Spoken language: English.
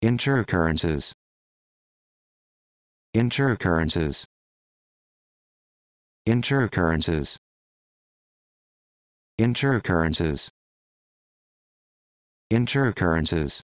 Interoccurrences. Interoccurrences. Interoccurrences. Interoccurrences. Intercurrences.